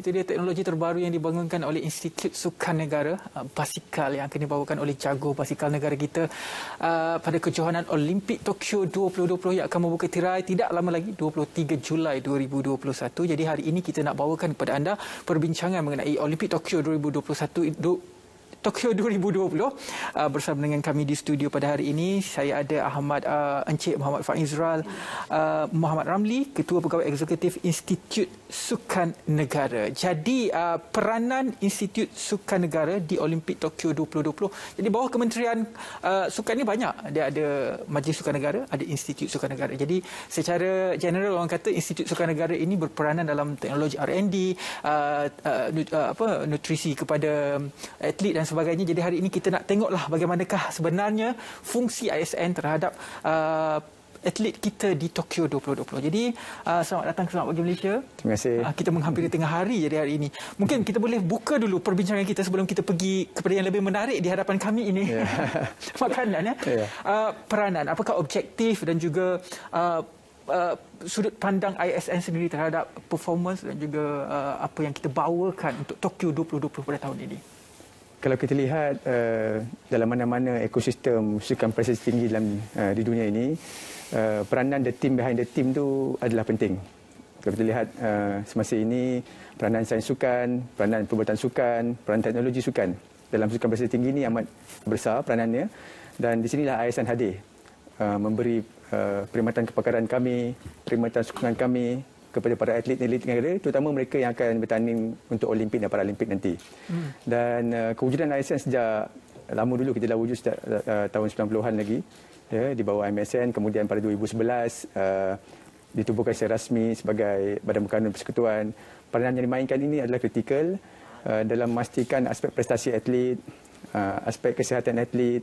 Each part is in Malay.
Itu dia teknologi terbaru yang dibangunkan oleh Institut Sukan Negara uh, Basikal yang akan dibawakan oleh jago basikal negara kita uh, pada kejohanan Olimpik Tokyo 2020 yang akan membuka tirai tidak lama lagi 23 Julai 2021. Jadi hari ini kita nak bawakan kepada anda perbincangan mengenai Olimpik Tokyo 2021 Tokyo 2020 uh, bersama dengan kami di studio pada hari ini. Saya ada Ahmad uh, Encik Muhammad Faizral, uh, Muhammad Ramli, Ketua Pegawai Eksekutif Institut Sukan Negara. Jadi uh, peranan Institut Sukan Negara di Olimpik Tokyo 2020. Jadi bawah Kementerian Sukan ini banyak. Dia ada Majlis Sukan Negara, ada Institut Sukan Negara. Jadi secara general orang kata Institut Sukan Negara ini berperanan dalam teknologi R&D, apa, nutrisi kepada atlet dan sebagainya. Jadi hari ini kita nak tengoklah bagaimanakah sebenarnya fungsi ISN terhadap uh, atlet kita di Tokyo 2020. Jadi, uh, selamat datang ke Selamat Pagi Malaysia. Terima kasih. Uh, kita menghampiri tengah hari jadi hari ini. Mungkin kita boleh buka dulu perbincangan kita sebelum kita pergi kepada yang lebih menarik di hadapan kami ini. Yeah. Makanan. Eh? Ya. Yeah. Uh, peranan, apakah objektif dan juga uh, uh, sudut pandang ISN sendiri terhadap performance dan juga uh, apa yang kita bawakan untuk Tokyo 2020 pada tahun ini? kalau kita lihat uh, dalam mana-mana ekosistem sukan prestasi tinggi dalam uh, di dunia ini, uh, peranan the team behind the team tu adalah penting. Kalau kita lihat uh, semasa ini peranan sains sukan, peranan perubatan sukan, peranan teknologi sukan dalam sukan prestasi tinggi ini amat besar peranannya dan di sinilah ISN hadir uh, memberi uh, perkhidmatan kepakaran kami, perkhidmatan sokongan kami kepada para atlet di negara terutama mereka yang akan bertanding untuk Olimpik dan Paralimpik nanti. Hmm. Dan uh, kewujudan ISN sejak lama dulu kita dah wujud sejak uh, tahun 90-an lagi ya di bawah MSN kemudian pada 2011 uh, ditubuhkan secara rasmi sebagai badan berkanun persekutuan. Peranan yang dimainkan ini adalah kritikal uh, dalam memastikan aspek prestasi atlet, uh, aspek kesihatan atlet,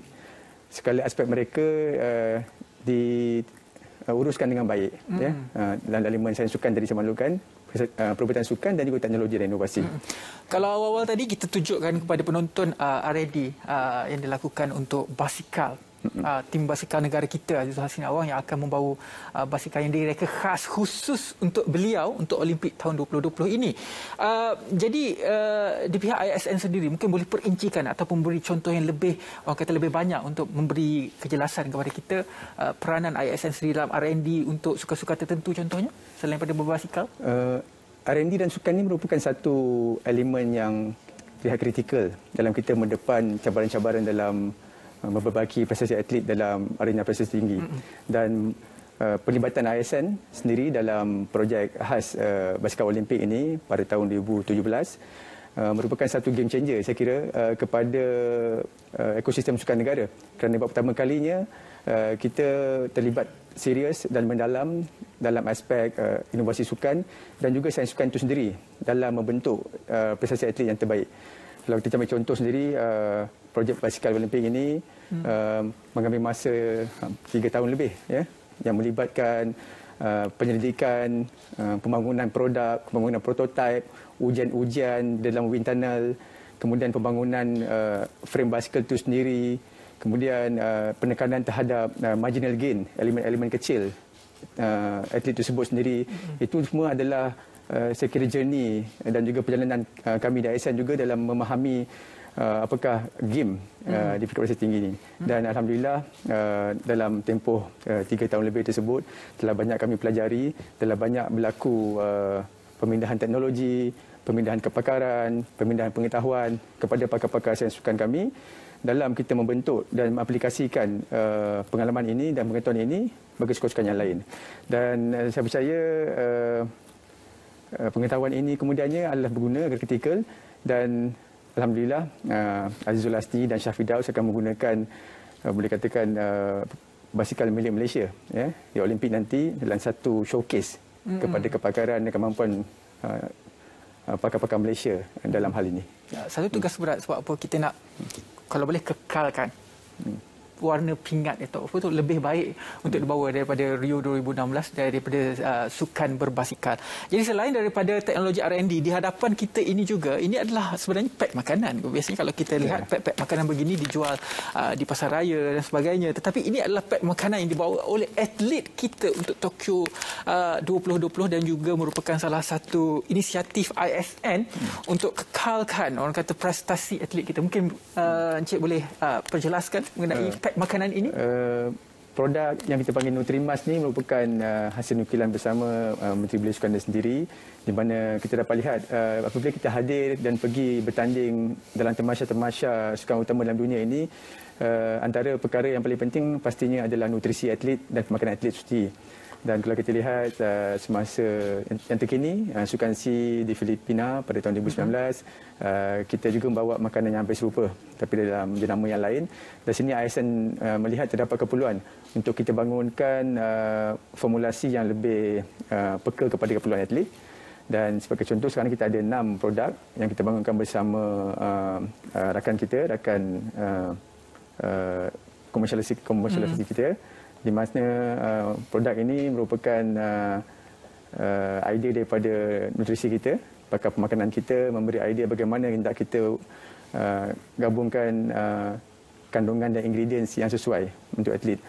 segala aspek mereka uh, di uh, uruskan dengan baik mm. ya uh, dalam elemen sains sukan dari semalukan perubatan uh, sukan dan juga teknologi dan inovasi. Hmm. Kalau awal-awal tadi kita tunjukkan kepada penonton uh, R&D uh, yang dilakukan untuk basikal uh, tim basikal negara kita Azizul Hasin Awang yang akan membawa uh, ah, basikal yang direka khas khusus untuk beliau untuk Olimpik tahun 2020 ini. Uh, jadi uh, di pihak ISN sendiri mungkin boleh perincikan ataupun beri contoh yang lebih orang kata lebih banyak untuk memberi kejelasan kepada kita uh, peranan ISN sendiri dalam R&D untuk suka-suka tertentu contohnya selain pada berbasikal. Uh, R&D dan sukan ini merupakan satu elemen yang pihak kritikal dalam kita mendepan cabaran-cabaran dalam berbagi uh, prestasi atlet dalam arena prestasi tinggi dan Uh, pelibatan ISN sendiri dalam projek khas uh, basikal Olimpik ini pada tahun 2017 uh, merupakan satu game changer saya kira uh, kepada uh, ekosistem sukan negara kerana buat pertama kalinya uh, kita terlibat serius dan mendalam dalam aspek uh, inovasi sukan dan juga sains sukan itu sendiri dalam membentuk uh, prestasi atlet yang terbaik kalau kita ambil contoh sendiri uh, projek basikal Olimpik ini hmm. uh, mengambil masa um, tiga tahun lebih ya yang melibatkan uh, penyelidikan uh, pembangunan produk pembangunan prototip ujian-ujian dalam wind tunnel kemudian pembangunan uh, frame basikal itu sendiri kemudian uh, penekanan terhadap uh, marginal gain elemen-elemen kecil uh, atlet itu sebut sendiri hmm. itu semua adalah uh, saya kira journey dan juga perjalanan uh, kami di ASN juga dalam memahami uh, apakah game uh, hmm. di frekuensi tinggi ini. Hmm. Dan Alhamdulillah uh, dalam tempoh uh, tiga uh, tahun lebih tersebut telah banyak kami pelajari, telah banyak berlaku uh, pemindahan teknologi, pemindahan kepakaran, pemindahan pengetahuan kepada pakar-pakar sains sukan kami dalam kita membentuk dan mengaplikasikan uh, pengalaman ini dan pengetahuan ini bagi sukan-sukan yang lain. Dan uh, saya percaya uh, uh, pengetahuan ini kemudiannya adalah berguna, agar kritikal dan Alhamdulillah uh, Azizul Asti dan Syah Fidaus akan menggunakan uh, boleh katakan uh, basikal milik Malaysia ya yeah, di Olimpik nanti dalam satu showcase mm-hmm. kepada kepakaran dan kemampuan uh, uh, pakar-pakar Malaysia dalam hal ini. Ya, satu tugas mm. berat sebab apa kita nak hmm. kalau boleh kekalkan hmm warna pingat kan, itu apa tu lebih baik untuk dibawa daripada Rio 2016 daripada uh, sukan berbasikal. Jadi selain daripada teknologi R&D di hadapan kita ini juga ini adalah sebenarnya pack makanan. Biasanya kalau kita lihat ya. pack-pack makanan begini dijual uh, di pasar raya dan sebagainya tetapi ini adalah pack makanan yang dibawa oleh atlet kita untuk Tokyo uh, 2020 dan juga merupakan salah satu inisiatif ISN hmm. untuk kekalkan orang kata prestasi atlet kita. Mungkin uh, Encik boleh uh, perjelaskan mengenai uh efek makanan ini? Uh, produk yang kita panggil Nutrimas ni merupakan uh, hasil nukilan bersama uh, Menteri Belia Sukan sendiri di mana kita dapat lihat uh, apabila kita hadir dan pergi bertanding dalam temasya-temasya sukan utama dalam dunia ini uh, antara perkara yang paling penting pastinya adalah nutrisi atlet dan pemakanan atlet suci dan kalau kita lihat uh, semasa yang terkini uh, sukan C di Filipina pada tahun 2019 uh-huh. uh, kita juga membawa makanan yang hampir serupa tapi dalam jenama yang lain dan sini ASN uh, melihat terdapat keperluan untuk kita bangunkan uh, formulasi yang lebih uh, peka kepada keperluan atlet dan sebagai contoh sekarang kita ada enam produk yang kita bangunkan bersama uh, uh, rakan kita rakan uh, uh, komersialisasi komersialisasi uh-huh. kita di mana uh, produk ini merupakan uh, uh, idea daripada nutrisi kita pakar pemakanan kita memberi idea bagaimana hendak kita uh, gabungkan uh, kandungan dan ingredients yang sesuai untuk atlet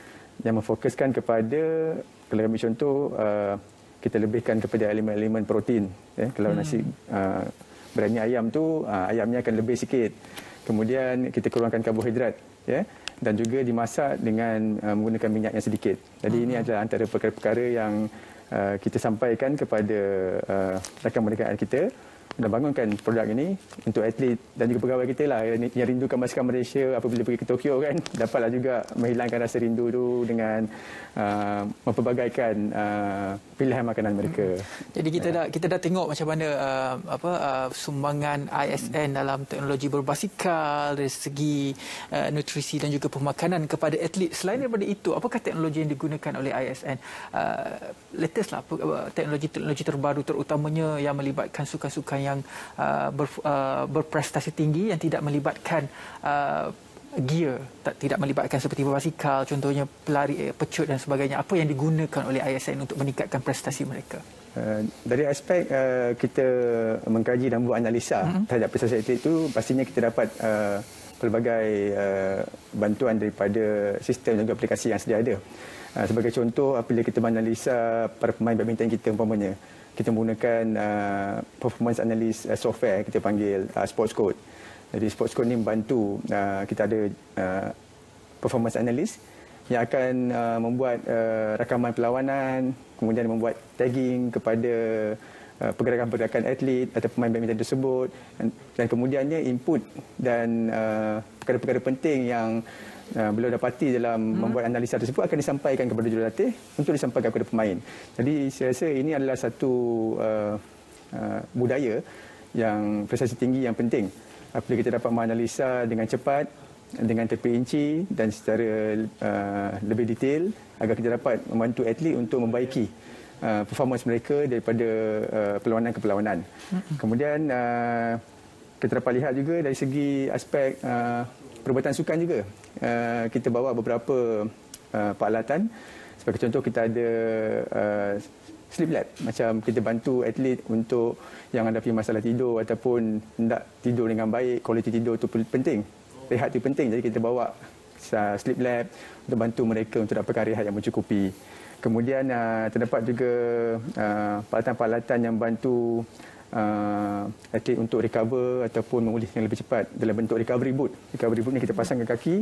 yang memfokuskan kepada kalau ambil contoh uh, kita lebihkan kepada elemen-elemen protein ya kalau hmm. nasi uh, berani ayam tu uh, ayamnya akan lebih sikit kemudian kita kurangkan karbohidrat ya dan juga dimasak dengan uh, menggunakan minyak yang sedikit. Jadi uh-huh. ini hmm. adalah antara perkara-perkara yang uh, kita sampaikan kepada uh, rakan-rakan kita kena bangunkan produk ini untuk atlet dan juga pegawai kita lah yang rindukan basikal Malaysia apabila pergi ke Tokyo kan dapatlah juga menghilangkan rasa rindu tu dengan uh, memperbagaikan uh, pilihan makanan mereka. Jadi kita dah kita dah tengok macam mana uh, apa uh, sumbangan ISN dalam teknologi berbasikal dari segi uh, nutrisi dan juga pemakanan kepada atlet. Selain daripada itu, apakah teknologi yang digunakan oleh ISN? Uh, latest lah teknologi-teknologi terbaru terutamanya yang melibatkan sukan-sukan yang uh, ber, uh, berprestasi tinggi yang tidak melibatkan uh, gear tak tidak melibatkan seperti basikal contohnya pelari eh, pecut dan sebagainya apa yang digunakan oleh ISN untuk meningkatkan prestasi mereka Uh, dari aspek uh, kita mengkaji dan buat analisa mm-hmm. terhadap prestasi atlet itu, pastinya kita dapat uh, pelbagai uh, bantuan daripada sistem dan aplikasi yang sedia ada. Uh, sebagai contoh, apabila kita menganalisa para pemain badminton kita umpamanya, kita menggunakan uh, performance analyst uh, software kita panggil uh, sports code. Jadi sports code ni membantu uh, kita ada uh, performance analyst yang akan uh, membuat uh, rakaman perlawanan, kemudian membuat tagging kepada uh, pergerakan-pergerakan atlet atau pemain badminton tersebut dan, dan kemudiannya input dan uh, perkara-perkara penting yang Ah, beliau dapati dalam hmm. membuat analisa tersebut akan disampaikan kepada jurulatih untuk disampaikan kepada pemain. Jadi saya rasa ini adalah satu uh, uh, budaya yang prestasi tinggi yang penting. Apabila kita dapat menganalisa dengan cepat, dengan terperinci dan secara uh, lebih detail agar kita dapat membantu atlet untuk membaiki uh, performance mereka daripada uh, perlawanan ke perlawanan. Hmm. Kemudian uh, kita dapat lihat juga dari segi aspek uh, perubatan sukan juga. Eh, kita bawa beberapa eh, peralatan sebagai contoh kita ada eh, sleep lab macam kita bantu atlet untuk yang ada masalah tidur ataupun tidak tidur dengan baik kualiti tidur itu penting rehat itu penting jadi kita bawa sleep lab untuk bantu mereka untuk dapatkan rehat yang mencukupi kemudian terdapat juga peralatan-peralatan yang bantu uh, atlet untuk recover ataupun memulihkan lebih cepat dalam bentuk recovery boot. Recovery boot ni kita pasang ke kaki,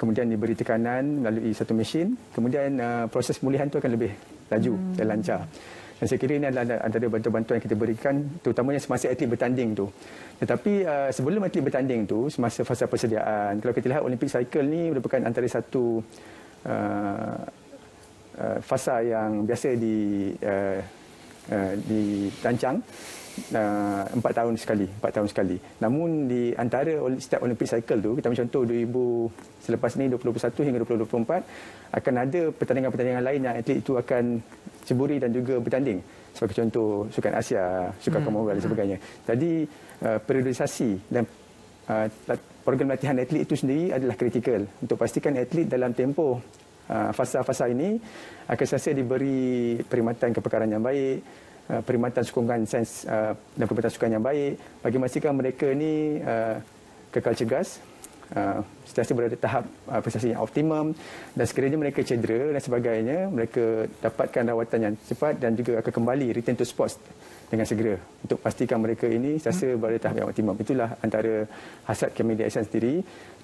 kemudian diberi tekanan melalui satu mesin, kemudian uh, proses pemulihan tu akan lebih laju hmm. dan lancar. Dan saya kira ini adalah antara bantuan-bantuan yang kita berikan terutamanya semasa atlet bertanding tu. Tetapi uh, sebelum atlet bertanding tu, semasa fasa persediaan, kalau kita lihat Olympic Cycle ni merupakan antara satu uh, uh, fasa yang biasa di, uh, uh, ditancang Ah, empat uh, tahun sekali, empat tahun sekali. Namun di antara setiap Olympic cycle tu, kita contoh 2000 selepas ni 2021 hingga 2024 akan ada pertandingan-pertandingan lain yang atlet itu akan ceburi dan juga bertanding. Sebagai contoh Sukan Asia, Sukan hmm. Commonwealth dan hmm. sebagainya. Jadi uh, periodisasi dan uh, program latihan atlet itu sendiri adalah kritikal untuk pastikan atlet dalam tempoh fasa-fasa ini akan sentiasa diberi perkhidmatan kepakaran yang baik, Uh, perkhidmatan sokongan sains uh, dan perkhidmatan sukan yang baik bagi memastikan mereka ini uh, kekal cegas uh, sentiasa berada di tahap uh, prestasi yang optimum dan sekiranya mereka cedera dan sebagainya mereka dapatkan rawatan yang cepat dan juga akan kembali return to sports dengan segera untuk pastikan mereka ini sentiasa hmm. berada di tahap yang optimum itulah antara hasrat kami di Aisyah sendiri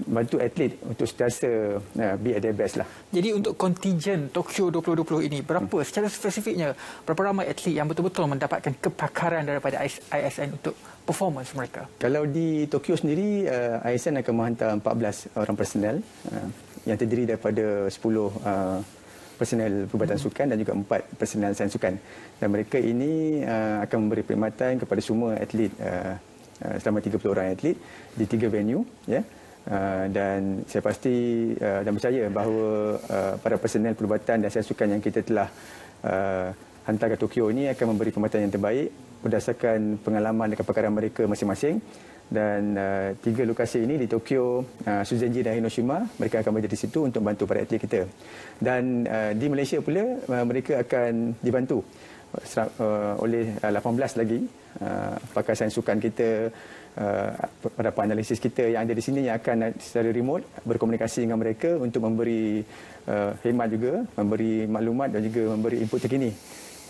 bantu atlet untuk sentiasa uh, be at their best lah jadi untuk kontijen Tokyo 2020 ini berapa hmm. secara spesifiknya berapa ramai atlet yang betul-betul mendapatkan kepakaran daripada ISN untuk performance mereka? Kalau di Tokyo sendiri, uh, ISN akan menghantar 14 uh, orang personel uh, yang terdiri daripada 10 uh, personel perubatan hmm. sukan dan juga 4 personel sains sukan. Dan mereka ini uh, akan memberi perkhidmatan kepada semua atlet uh, uh, selama 30 orang atlet di tiga venue Yeah. Uh, dan saya pasti uh, dan percaya bahawa uh, para personel perubatan dan sains sukan yang kita telah uh, hantar ke Tokyo ini akan memberi perkhidmatan yang terbaik berdasarkan pengalaman dan kepakaran mereka masing-masing dan uh, tiga lokasi ini di Tokyo, uh, Suzanji dan Hiroshima mereka akan berada di situ untuk bantu para atlet kita dan uh, di Malaysia pula uh, mereka akan dibantu uh, oleh uh, 18 lagi uh, pakar sains sukan kita uh, para analisis kita yang ada di sini yang akan secara remote berkomunikasi dengan mereka untuk memberi uh, hemat juga memberi maklumat dan juga memberi input terkini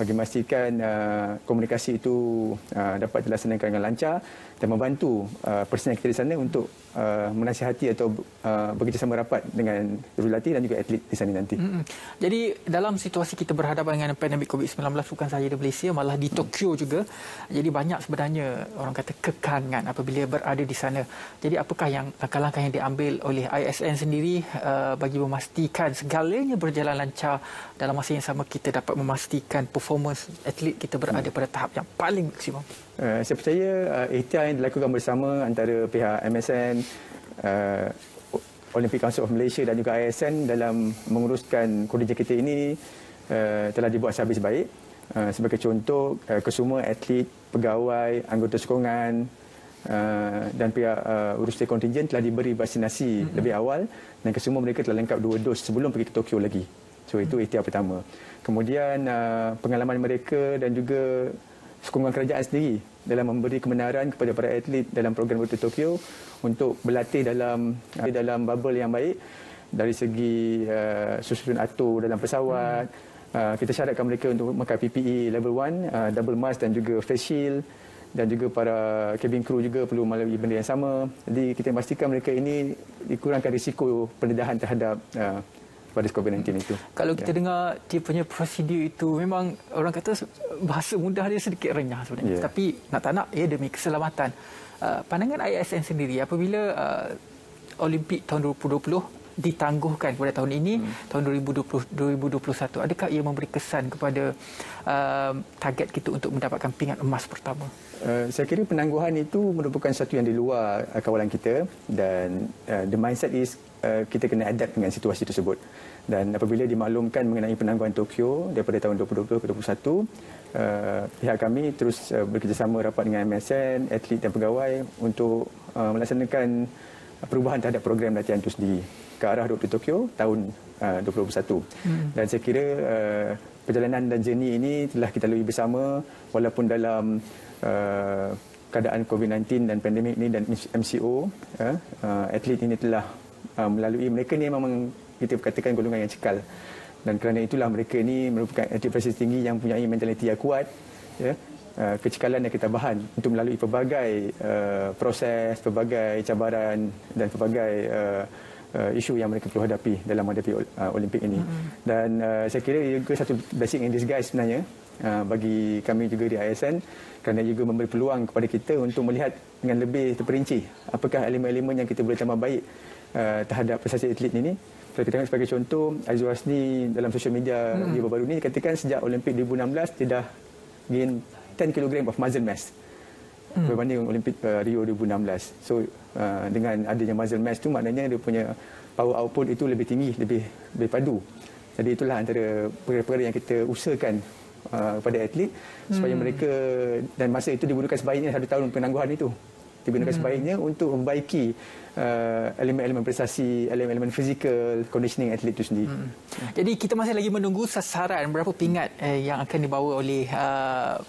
bagi memastikan uh, komunikasi itu uh, dapat dilaksanakan dengan lancar dan membantu uh, personel kita di sana untuk uh, menasihati atau uh, bekerjasama rapat dengan jurulatih dan juga atlet di sana nanti. Mm-hmm. Jadi dalam situasi kita berhadapan dengan pandemik COVID-19 bukan sahaja di Malaysia malah di Tokyo mm. juga. Jadi banyak sebenarnya orang kata kekangan apabila berada di sana. Jadi apakah yang langkah-langkah yang diambil oleh ISN sendiri uh, bagi memastikan segalanya berjalan lancar dalam masa yang sama kita dapat memastikan performance atlet kita berada mm. pada tahap yang paling maksimum. Eh, saya percaya uh, eh, ikhtiar yang dilakukan bersama antara pihak MSN, uh, eh, Olympic Council of Malaysia dan juga ISN dalam menguruskan kodi JKT ini uh, telah dibuat sehabis baik. Uh, sebagai contoh, uh, kesemua atlet, pegawai, anggota sokongan uh, dan pihak uh, urusan kontingen telah diberi vaksinasi mm-hmm. lebih awal dan kesemua mereka telah lengkap dua dos sebelum pergi ke Tokyo lagi. So itu ikhtiar pertama. Kemudian uh, pengalaman mereka dan juga sokongan kerajaan sendiri dalam memberi kebenaran kepada para atlet dalam program Road to Tokyo untuk berlatih dalam dalam bubble yang baik dari segi uh, susun atur dalam pesawat hmm. uh, kita syaratkan mereka untuk memakai PPE level 1 uh, double mask dan juga face shield dan juga para cabin crew juga perlu melalui benda yang sama jadi kita pastikan mereka ini dikurangkan risiko pendedahan terhadap uh, pada COVID-19 itu. Kalau kita ya. dengar dia punya prosedur itu memang orang kata bahasa mudah dia sedikit renyah sebenarnya. Ya. Tapi nak tak nak ya demi keselamatan. Uh, pandangan ISN sendiri apabila uh, Olimpik tahun 2020 ditangguhkan pada tahun ini, hmm. tahun 2020, 2021. Adakah ia memberi kesan kepada uh, target kita untuk mendapatkan pingat emas pertama? Uh, saya kira penangguhan itu merupakan satu yang di luar uh, kawalan kita dan uh, the mindset is uh, kita kena adapt dengan situasi tersebut. Dan apabila dimaklumkan mengenai penangguhan Tokyo daripada tahun 2020 ke 2021, uh, pihak kami terus uh, bekerjasama rapat dengan MSN, atlet dan pegawai untuk uh, melaksanakan perubahan terhadap program latihan itu sendiri ke arah duduk Tokyo tahun uh, 2021. Hmm. Dan saya kira uh, perjalanan dan jenis ini telah kita lalui bersama walaupun dalam uh, keadaan COVID-19 dan pandemik ini dan MCO, uh, uh, atlet ini telah uh, melalui. Mereka ini memang kita katakan golongan yang cekal. Dan kerana itulah mereka ini merupakan atlet tinggi yang punya mentaliti yang kuat. Ya. Uh, kecekalan yang kita bahan untuk melalui pelbagai uh, proses, pelbagai cabaran dan pelbagai uh, uh, isu yang mereka perlu hadapi dalam menghadapi uh, Olimpik ini. Mm-hmm. Dan uh, saya kira juga satu basic in disguise sebenarnya uh, bagi kami juga di ISN kerana juga memberi peluang kepada kita untuk melihat dengan lebih terperinci apakah elemen-elemen yang kita boleh tambah baik uh, terhadap prestasi atlet ini. Kalau kita sebagai contoh, Azul Hasni dalam social media mm-hmm. dia baru-baru ini katakan sejak Olimpik 2016 dia dah gain 10 kg of muscle mass hmm. berbanding dengan Olimpik uh, Rio 2016. So uh, dengan adanya muzzle match tu maknanya dia punya power output itu lebih tinggi, lebih lebih padu. Jadi itulah antara perkara-perkara yang kita usahakan uh, pada atlet hmm. supaya mereka dan masa itu digunakan sebaiknya satu tahun penangguhan itu digunakan hmm. sebaiknya untuk membaiki uh, elemen-elemen prestasi, elemen-elemen fizikal, conditioning atlet itu sendiri. Hmm. Jadi kita masih lagi menunggu sasaran berapa pingat eh, yang akan dibawa oleh uh,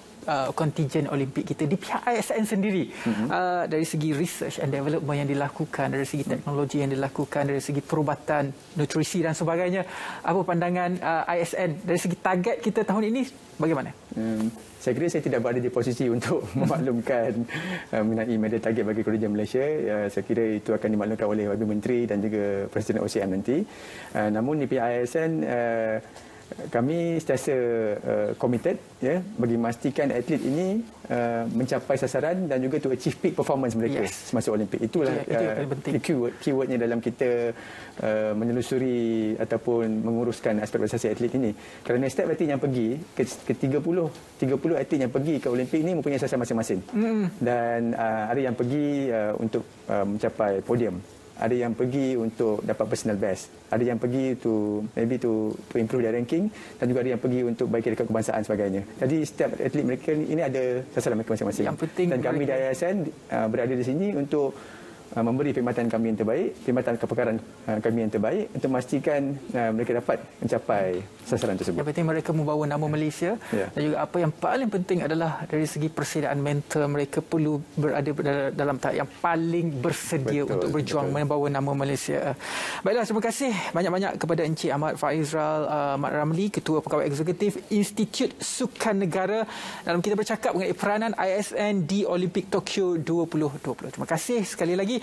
kontingen uh, Olimpik kita di pihak ISN sendiri mm-hmm. uh, dari segi research and development yang dilakukan dari segi teknologi yang dilakukan dari segi perubatan nutrisi dan sebagainya apa pandangan uh, ISN dari segi target kita tahun ini bagaimana mm. Saya kira saya tidak berada di posisi untuk memaklumkan uh, mengenai medal target bagi kerajaan Malaysia. Uh, saya kira itu akan dimaklumkan oleh Wabi Menteri dan juga Presiden OCM nanti. Uh, namun di pihak ISN, uh, kami sentiasa uh, committed ya yeah, bagi memastikan atlet ini uh, mencapai sasaran dan juga to achieve peak performance mereka yes. semasa Olimpik itulah itu, itu uh, keyword keywordnya dalam kita uh, menelusuri ataupun menguruskan aspek prestasi atlet ini kerana setiap atlet yang pergi ke, ke 30 30 atlet yang pergi ke Olimpik ini mempunyai sasaran masing-masing mm. dan uh, ada yang pergi uh, untuk uh, mencapai podium ada yang pergi untuk dapat personal best ada yang pergi to maybe to to improve their ranking dan juga ada yang pergi untuk baik dekat kebangsaan sebagainya jadi setiap atlet mereka ini ada sasaran mereka masing-masing dan kami di ISN uh, berada di sini untuk Uh, memberi perkhidmatan kami yang terbaik, perkhidmatan kepakaran uh, kami yang terbaik untuk memastikan uh, mereka dapat mencapai sasaran tersebut. Yang penting mereka membawa nama Malaysia ya. dan juga apa yang paling penting adalah dari segi persediaan mental mereka perlu berada dalam tahap yang paling bersedia betul, untuk berjuang betul. membawa nama Malaysia. Baiklah, terima kasih banyak-banyak kepada Encik Ahmad Faizal Mat Ramli, Ketua Pegawai Eksekutif Institut Sukan Negara dalam kita bercakap mengenai peranan ISN di Olimpik Tokyo 2020. Terima kasih sekali lagi